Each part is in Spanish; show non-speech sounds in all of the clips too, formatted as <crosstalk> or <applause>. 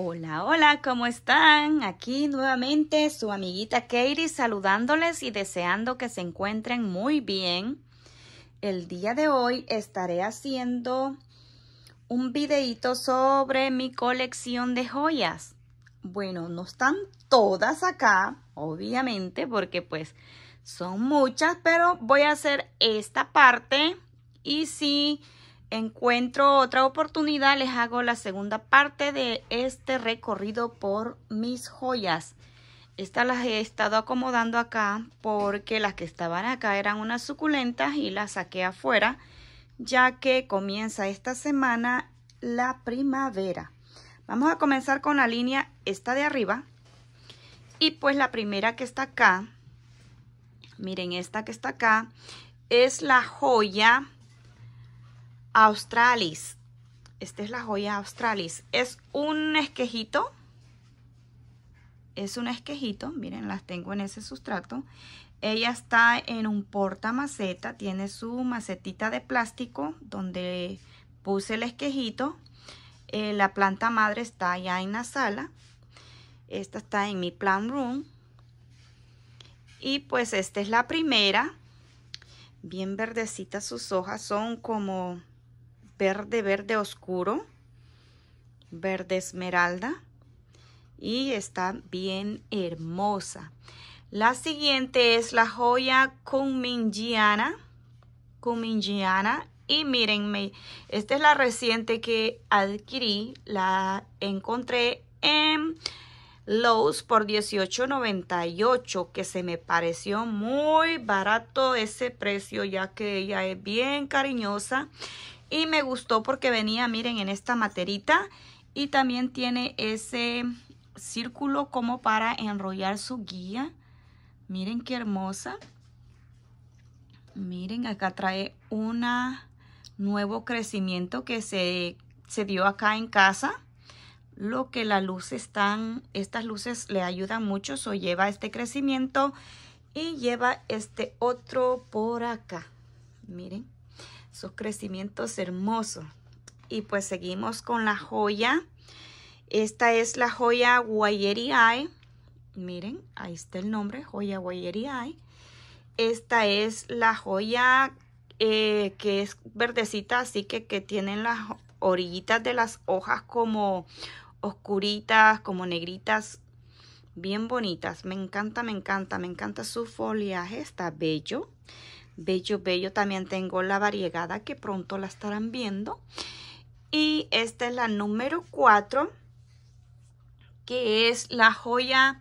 Hola, hola, ¿cómo están? Aquí nuevamente su amiguita Katie saludándoles y deseando que se encuentren muy bien. El día de hoy estaré haciendo un videito sobre mi colección de joyas. Bueno, no están todas acá, obviamente, porque pues son muchas, pero voy a hacer esta parte y si... Sí, encuentro otra oportunidad, les hago la segunda parte de este recorrido por mis joyas. Esta las he estado acomodando acá porque las que estaban acá eran unas suculentas y las saqué afuera, ya que comienza esta semana la primavera. Vamos a comenzar con la línea esta de arriba. Y pues la primera que está acá, miren esta que está acá, es la joya Australis. Esta es la joya Australis. Es un esquejito. Es un esquejito. Miren, las tengo en ese sustrato. Ella está en un porta maceta. Tiene su macetita de plástico donde puse el esquejito. Eh, la planta madre está allá en la sala. Esta está en mi plan room. Y pues esta es la primera. Bien verdecitas sus hojas. Son como verde, verde oscuro, verde esmeralda y está bien hermosa. La siguiente es la joya cumingiana cumingiana Y mírenme, esta es la reciente que adquirí. La encontré en Lowe's por $18.98, que se me pareció muy barato ese precio, ya que ella es bien cariñosa. Y me gustó porque venía, miren, en esta materita. Y también tiene ese círculo como para enrollar su guía. Miren qué hermosa. Miren, acá trae un nuevo crecimiento que se, se dio acá en casa lo que la luz están, estas luces le ayudan mucho, so lleva este crecimiento y lleva este otro por acá, miren. Sus crecimientos hermosos. Y pues seguimos con la joya. Esta es la joya Guayeri Miren, ahí está el nombre, joya Guayeri Esta es la joya eh, que es verdecita, así que, que tienen las orillitas de las hojas como oscuritas, como negritas, bien bonitas. Me encanta, me encanta, me encanta su foliaje, está bello. Bello Bello también tengo la variegada que pronto la estarán viendo. Y esta es la número 4, que es la joya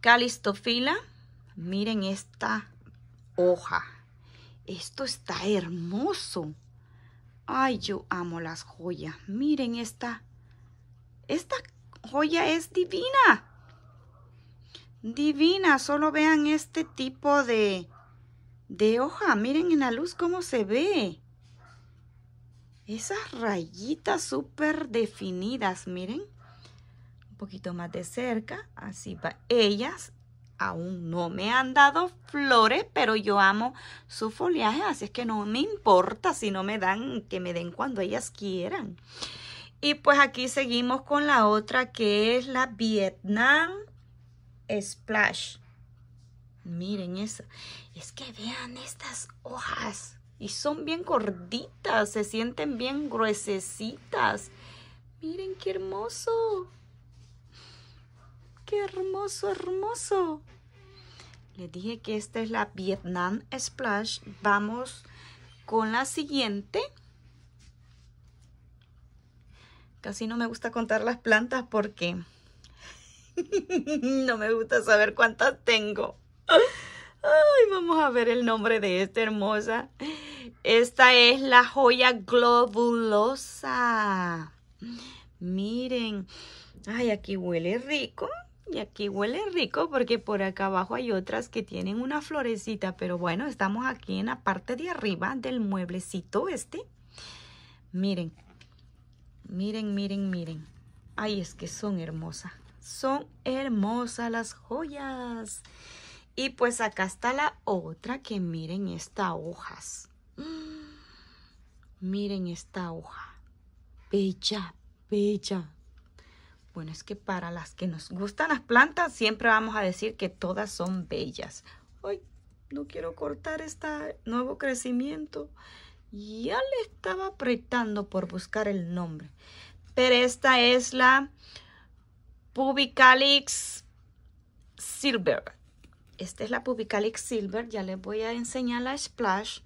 calistofila. Miren esta hoja. Esto está hermoso. Ay, yo amo las joyas. Miren esta. Esta joya es divina. Divina. Solo vean este tipo de, de hoja. Miren en la luz cómo se ve. Esas rayitas súper definidas, miren. Un poquito más de cerca, así para Ellas aún no me han dado flores, pero yo amo su foliaje, así es que no me importa si no me dan, que me den cuando ellas quieran. Y pues aquí seguimos con la otra que es la Vietnam Splash. Miren esa es que vean estas hojas. Y son bien gorditas, se sienten bien gruesecitas. Miren qué hermoso. Qué hermoso, hermoso. Les dije que esta es la Vietnam Splash. Vamos con la siguiente. Casi no me gusta contar las plantas porque <laughs> no me gusta saber cuántas tengo vamos a ver el nombre de esta hermosa. Esta es la joya globulosa. Miren. Ay, aquí huele rico. Y aquí huele rico porque por acá abajo hay otras que tienen una florecita. Pero bueno, estamos aquí en la parte de arriba del mueblecito este. Miren. Miren, miren, miren. Ay, es que son hermosas. Son hermosas las joyas. Y pues acá está la otra que miren estas hojas. <gasps> Miren esta hoja. Bella, bella. Bueno, es que para las que nos gustan las plantas, siempre vamos a decir que todas son bellas. Ay, no quiero cortar este nuevo crecimiento. Ya le estaba apretando por buscar el nombre. Pero esta es la Pubicalix Silver. Esta es la Pubicalix Silver. Ya les voy a enseñar la Splash.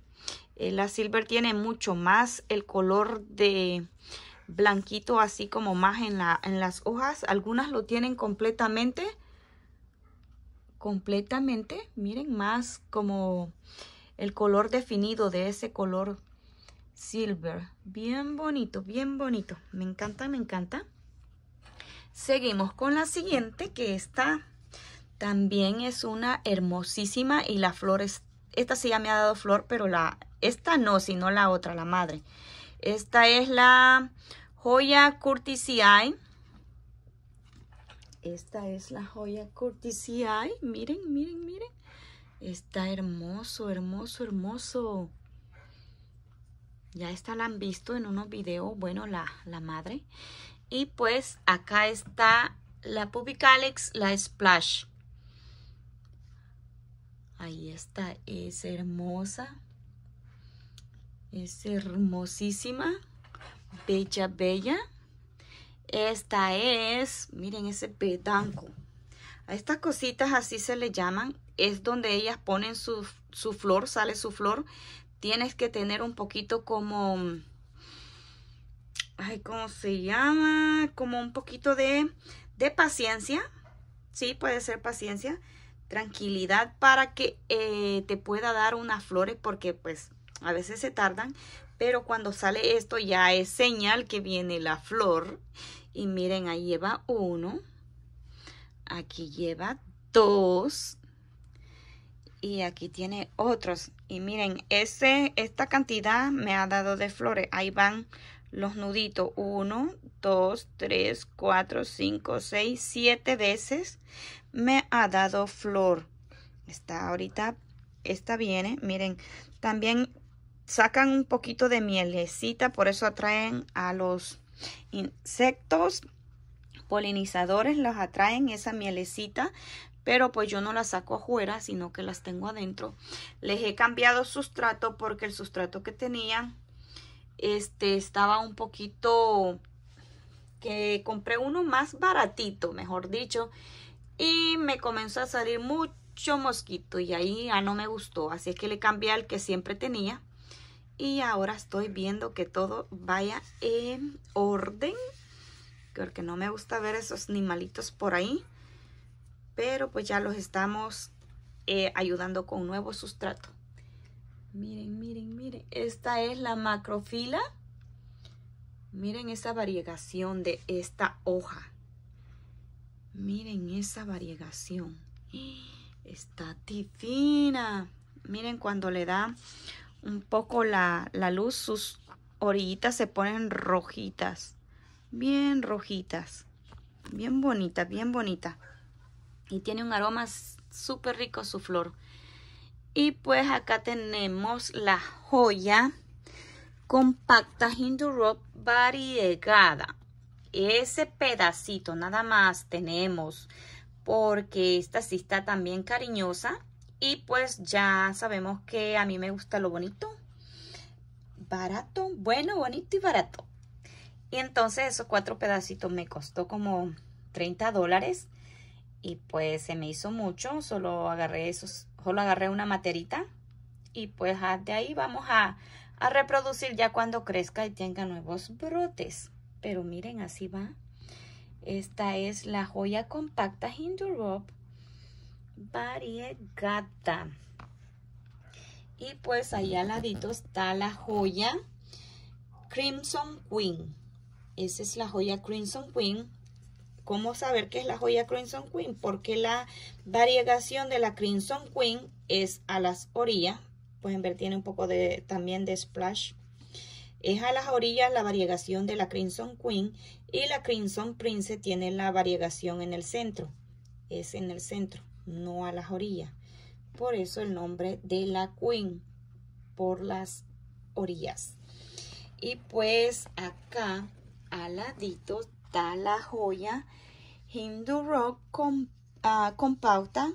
Eh, la Silver tiene mucho más el color de blanquito así como más en, la, en las hojas. Algunas lo tienen completamente. Completamente. Miren más como el color definido de ese color silver. Bien bonito, bien bonito. Me encanta, me encanta. Seguimos con la siguiente que está también es una hermosísima y la flor es, esta sí ya me ha dado flor, pero la, esta no, sino la otra, la madre. Esta es la joya Curtisii. Esta es la joya Eye, Miren, miren, miren. Está hermoso, hermoso, hermoso. Ya esta la han visto en unos videos, bueno, la, la madre. Y pues acá está la Pubic Alex, la Splash. Ahí está, es hermosa. Es hermosísima. Bella, bella. Esta es, miren ese pedanco. A estas cositas así se le llaman. Es donde ellas ponen su, flor, sale su flor. Tienes que tener un poquito como... Ay, ¿cómo se llama? Como un poquito de, de paciencia. Sí, puede ser paciencia tranquilidad para que eh, te pueda dar unas flores porque pues a veces se tardan, pero cuando sale esto ya es señal que viene la flor. Y miren, ahí lleva uno, aquí lleva dos y aquí tiene otros. Y miren, ese, esta cantidad me ha dado de flores. Ahí van los nuditos 1, 2, 3, 4, 5, 6, 7 veces me ha dado flor. Está ahorita, está viene, miren, también sacan un poquito de mielecita, por eso atraen a los insectos polinizadores, los atraen esa mielecita, pero pues yo no la saco afuera, sino que las tengo adentro. Les he cambiado sustrato porque el sustrato que tenían este estaba un poquito que compré uno más baratito, mejor dicho, y me comenzó a salir mucho mosquito y ahí ya no me gustó, así es que le cambié al que siempre tenía y ahora estoy viendo que todo vaya en orden, porque no me gusta ver esos animalitos por ahí, pero pues ya los estamos eh, ayudando con nuevo sustrato. Miren, miren, miren. Esta es la macrofila. Miren esa variegación de esta hoja. Miren esa variegación. Está divina. Miren cuando le da un poco la, la luz, sus orillitas se ponen rojitas. Bien rojitas. Bien bonita, bien bonita. Y tiene un aroma súper rico su flor. Y pues acá tenemos la joya compacta Hindu Rock variegada. Ese pedacito nada más tenemos porque esta sí está también cariñosa. Y pues ya sabemos que a mí me gusta lo bonito. Barato, bueno, bonito y barato. Y entonces esos cuatro pedacitos me costó como 30 dólares. Y pues se me hizo mucho, solo agarré esos lo agarré una materita y pues ah, de ahí vamos a, reproducir ya cuando crezca y tenga nuevos brotes. Pero miren, así va. Esta es la joya compacta Hindu Rob variegata. Y pues ahí al ladito está la joya Crimson Queen. Esa es la joya Crimson Queen. ¿Cómo saber qué es la joya Crimson Queen? Porque la variegación de la Crimson Queen es a las orillas. Pueden ver, tiene un poco de, también de splash. Es a las orillas la variegación de la Crimson Queen y la Crimson Prince tiene la variegación en el centro. Es en el centro, no a las orillas. Por eso el nombre de la Queen, por las orillas. Y pues acá al la Joya, Hindu Rock ah, con, pauta,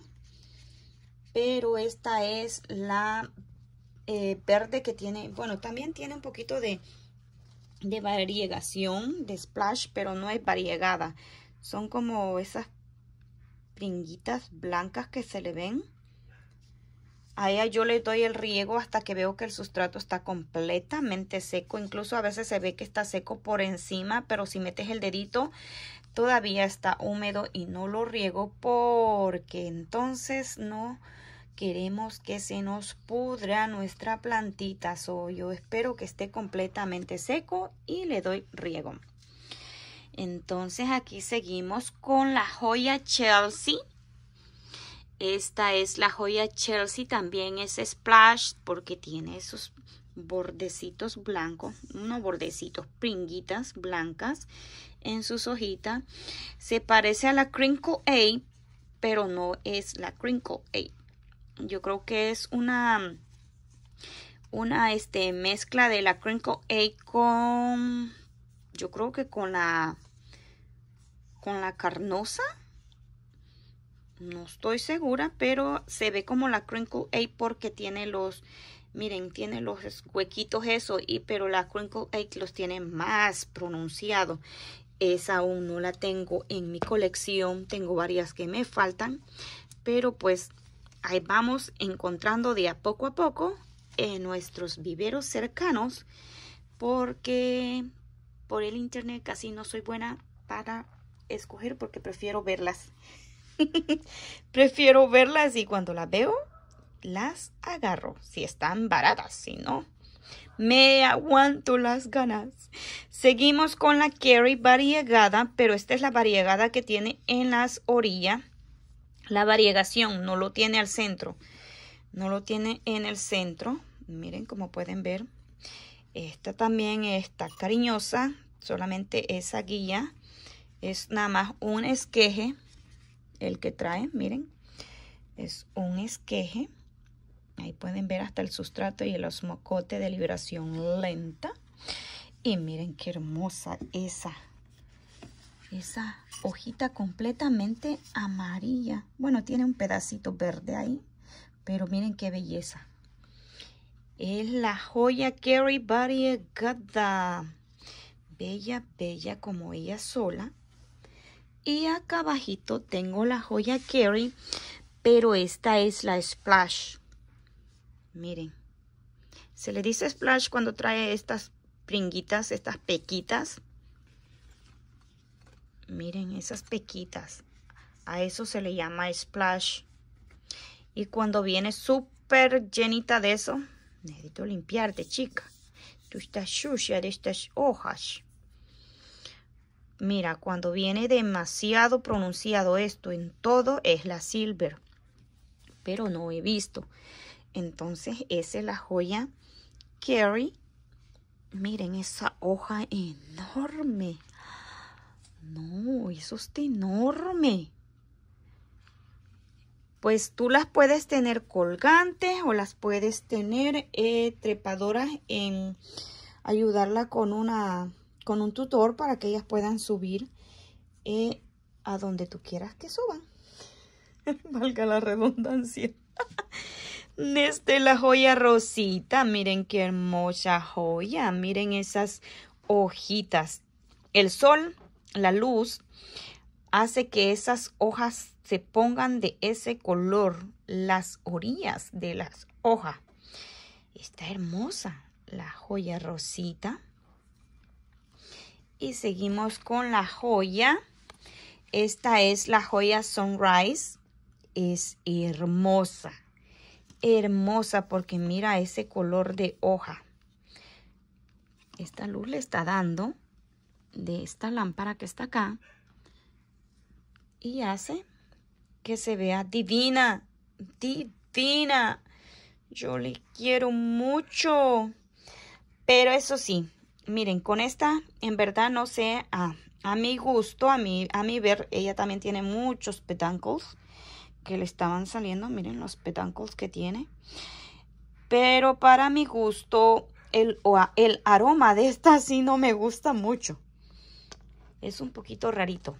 pero esta es la eh, verde que tiene, bueno, también tiene un poquito de, de variegación, de splash, pero no es variegada. Son como esas pringuitas blancas que se le ven. A ella yo le doy el riego hasta que veo que el sustrato está completamente seco. Incluso a veces se ve que está seco por encima, pero si metes el dedito todavía está húmedo y no lo riego porque entonces no queremos que se nos pudra nuestra plantita. Soy yo espero que esté completamente seco y le doy riego. Entonces aquí seguimos con la joya Chelsea. Esta es la joya Chelsea, también es splash porque tiene esos bordecitos blancos, unos bordecitos pringuitas blancas en sus hojitas. Se parece a la Crinkle A, pero no es la Crinkle A. Yo creo que es una, una este, mezcla de la Crinkle A con, yo creo que con la, con la carnosa no estoy segura, pero se ve como la Crinkle A porque tiene los, miren, tiene los huequitos eso, y, pero la Crinkle A los tiene más pronunciado. Esa aún no la tengo en mi colección, tengo varias que me faltan, pero pues ahí vamos encontrando de a poco a poco en nuestros viveros cercanos porque por el internet casi no soy buena para escoger porque prefiero verlas <laughs> Prefiero verlas y cuando las veo, las agarro. Si están baratas, si no, me aguanto las ganas. Seguimos con la Carrie variegada, pero esta es la variegada que tiene en las orillas. La variegación no lo tiene al centro. No lo tiene en el centro. Miren como pueden ver. Esta también está cariñosa. Solamente esa guía es nada más un esqueje el que trae, miren, es un esqueje. Ahí pueden ver hasta el sustrato y el osmocote de liberación lenta. Y miren qué hermosa esa, esa hojita completamente amarilla. Bueno, tiene un pedacito verde ahí, pero miren qué belleza. Es la joya Carrie Gada. Bella, bella como ella sola. Y acá abajito tengo la joya Carrie, pero esta es la Splash. Miren, se le dice Splash cuando trae estas pringuitas, estas pequitas. Miren, esas pequitas. A eso se le llama Splash. Y cuando viene súper llenita de eso, necesito limpiarte, chica. Tú estás sucia de estas hojas. Mira, cuando viene demasiado pronunciado esto en todo es la silver. Pero no he visto. Entonces, esa es la joya Carrie. Miren esa hoja enorme. No, eso está enorme. Pues tú las puedes tener colgantes o las puedes tener eh, trepadoras en ayudarla con una con un tutor para que ellas puedan subir eh, a donde tú quieras que suban. <laughs> Valga la redundancia. <laughs> Desde la joya rosita, miren qué hermosa joya, miren esas hojitas. El sol, la luz, hace que esas hojas se pongan de ese color, las orillas de las hojas. Está hermosa la joya rosita. Y seguimos con la joya. Esta es la joya Sunrise. Es hermosa. Hermosa porque mira ese color de hoja. Esta luz le está dando de esta lámpara que está acá. Y hace que se vea divina. Divina. Yo le quiero mucho. Pero eso sí, miren, con esta en verdad no sé, a a mi gusto, a mi, a mi ver, ella también tiene muchos petancos que le estaban saliendo, miren los petancos que tiene. Pero para mi gusto, el, el aroma de esta sí no me gusta mucho. Es un poquito rarito.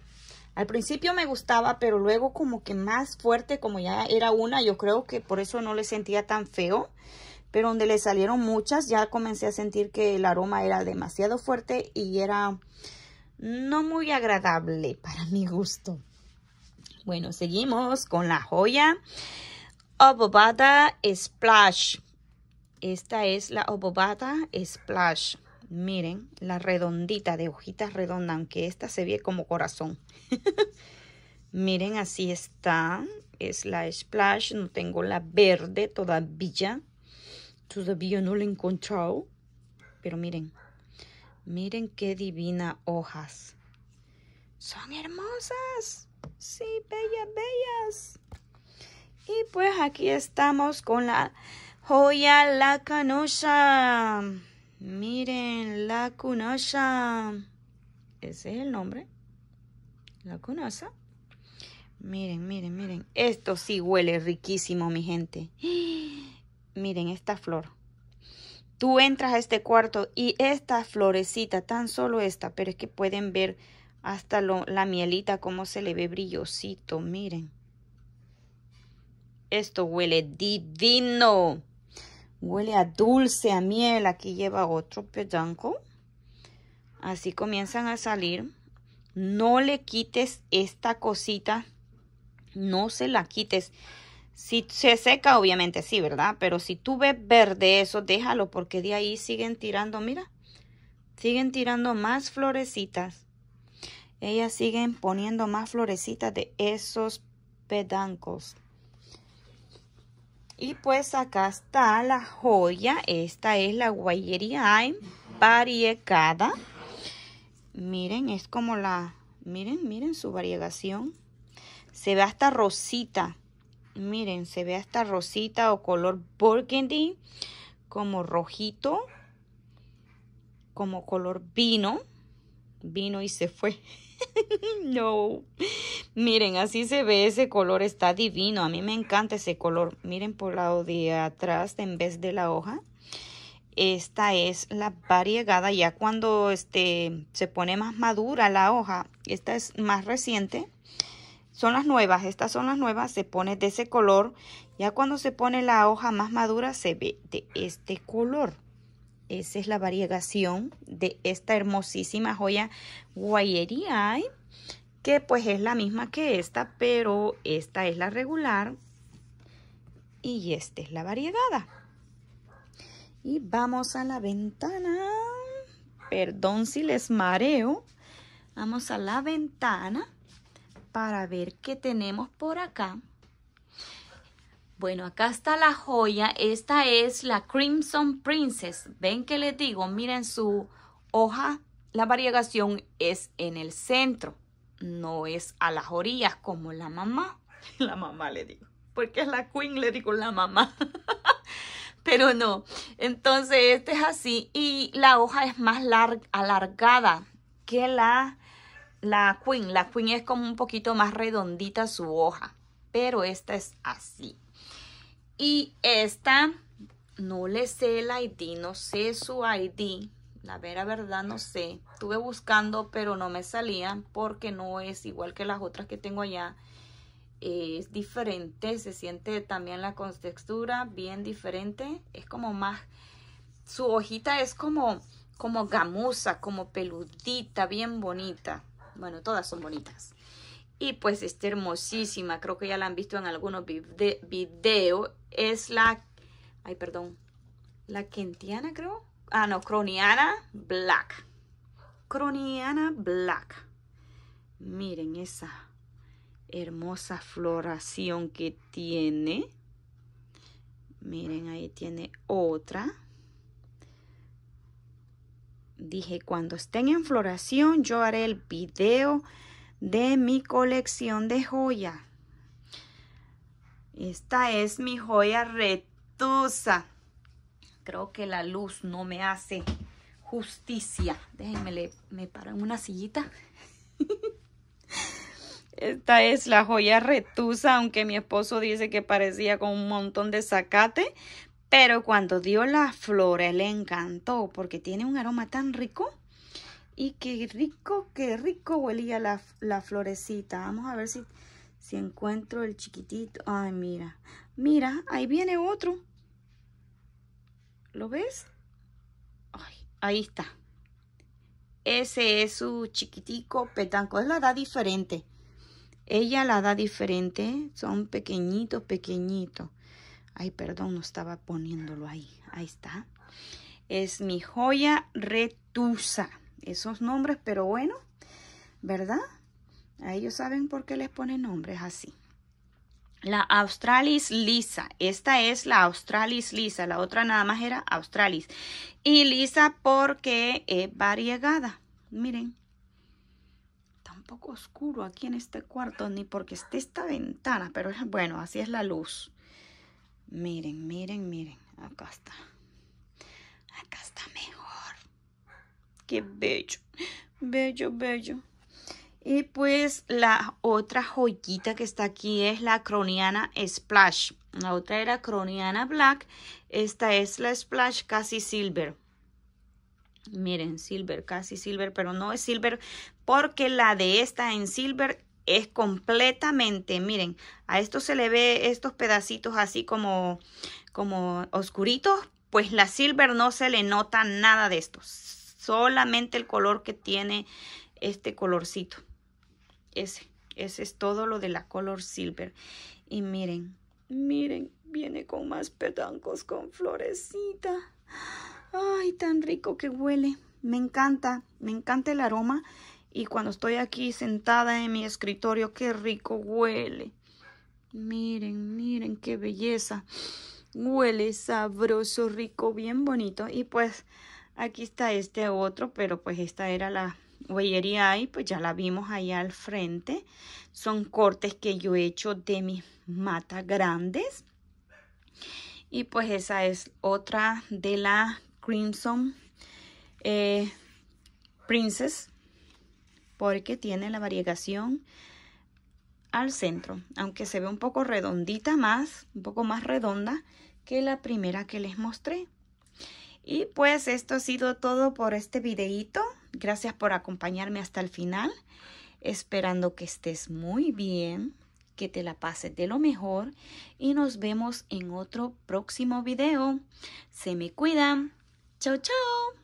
Al principio me gustaba, pero luego como que más fuerte, como ya era una, yo creo que por eso no le sentía tan feo pero donde le salieron muchas, ya comencé a sentir que el aroma era demasiado fuerte y era no muy agradable para mi gusto. Bueno, seguimos con la joya Obobata Splash. Esta es la Obobata Splash. Miren, la redondita, de hojitas redondas, aunque esta se ve como corazón. <laughs> Miren, así está. Es la Splash, no tengo la verde todavía. Todavía no lo he encontrado, pero miren, miren qué divina hojas. Son hermosas, sí, bellas, bellas. Y pues aquí estamos con la joya la canosa. Miren, la canosa, Ese es el nombre. La cunosa. Miren, miren, miren. Esto sí huele riquísimo, mi gente. ¡Ah! Miren esta flor. Tú entras a este cuarto y esta florecita, tan solo esta, pero es que pueden ver hasta la mielita, cómo se le ve brillosito, miren. Esto huele divino. Huele a dulce, a miel. Aquí lleva otro pedanco. Así comienzan a salir. No le quites esta cosita. No se la quites. Si se seca, obviamente sí, ¿verdad? Pero si tú ves verde eso, déjalo porque de ahí siguen tirando, mira, siguen tirando más florecitas. Ellas siguen poniendo más florecitas de esos pedancos. Y pues acá está la joya. Esta es la guayería variegada. Miren, es como la... Miren, miren su variegación. Se ve hasta rosita. Miren, se ve hasta rosita o color burgundy, como rojito, como color vino. Vino y se fue. <laughs> no. Miren, así se ve ese color, está divino. A mí me encanta ese color. Miren por lado de atrás en vez de la hoja. Esta es la variegada, ya cuando este, se pone más madura la hoja. Esta es más reciente. Son las nuevas, estas son las nuevas, se pone de ese color. Ya cuando se pone la hoja más madura se ve de este color. Esa es la variegación de esta hermosísima joya Guayería, que pues es la misma que esta, pero esta es la regular y esta es la variegada. Y vamos a la ventana. Perdón si les mareo. Vamos a la ventana para ver qué tenemos por acá. Bueno, acá está la joya. Esta es la Crimson Princess. ¿Ven que les digo? Miren su hoja. La variegación es en el centro. No es a las orillas como la mamá. <laughs> La mamá le digo. Porque es la queen, le digo la mamá. <laughs> Pero no. Entonces, este es así. Y la hoja es más larga, alargada que la la queen, la queen es como un poquito más redondita su hoja, pero esta es así. Y esta, no le sé el ID, no sé su ID. La vera verdad no sé. Estuve buscando, pero no me salía porque no es igual que las otras que tengo allá. Es diferente, se siente también la contextura bien diferente. Es como más, su hojita es como, como gamuza, como peludita, bien bonita. Bueno, todas son bonitas. Y pues está hermosísima, creo que ya la han visto en algunos videos. Es la, ay perdón, la Kentiana creo. Ah, no, Croniana Black. Croniana Black. Miren esa hermosa floración que tiene. Miren, ahí tiene otra. Dije, cuando estén en floración, yo haré el video de mi colección de joya. Esta es mi joya retusa. Creo que la luz no me hace justicia. Déjenme, me paro en una sillita. <laughs> Esta es la joya retusa, aunque mi esposo dice que parecía con un montón de zacate, pero cuando dio las flores le encantó porque tiene un aroma tan rico. Y qué rico, qué rico huelía la, florecita. Vamos a ver si, si encuentro el chiquitito. Ay, mira. Mira, ahí viene otro. ¿Lo ves? Ay, ahí está. Ese es su chiquitico petanco. Es la da diferente. Ella la da diferente. Son pequeñitos, pequeñitos. Ay, perdón, no estaba poniéndolo ahí. Ahí está. Es mi joya retusa. Esos nombres, pero bueno, ¿verdad? A ellos saben por qué les ponen nombres así. La Australis lisa. Esta es la Australis lisa. La otra nada más era Australis. Y lisa porque es variegada. Miren. Está un poco oscuro aquí en este cuarto. Ni porque esté esta ventana. Pero bueno, así es la luz. Miren, miren, miren. Acá está. Acá está mejor. Qué bello. Bello, bello. Y pues la otra joyita que está aquí es la croniana splash. La otra era croniana black. Esta es la splash casi silver. Miren, silver, casi silver, pero no es silver porque la de esta en silver es completamente, miren, a esto se le ve estos pedacitos así como, como oscuritos, pues la silver no se le nota nada de esto, solamente el color que tiene este colorcito, ese, ese es todo lo de la color silver. Y miren, miren, viene con más petancos con florecita. Ay, tan rico que huele. Me encanta, me encanta el aroma. Y cuando estoy aquí sentada en mi escritorio, qué rico huele. Miren, miren qué belleza. Huele sabroso, rico, bien bonito. Y pues aquí está este otro, pero pues esta era la huellería y pues ya la vimos allá al frente. Son cortes que yo he hecho de mis matas grandes. Y pues esa es otra de la Crimson eh, Princess porque tiene la variegación al centro, aunque se ve un poco redondita más, un poco más redonda que la primera que les mostré. Y pues esto ha sido todo por este videito. Gracias por acompañarme hasta el final. Esperando que estés muy bien, que te la pases de lo mejor y nos vemos en otro próximo video. Se me cuidan. Chao, chao.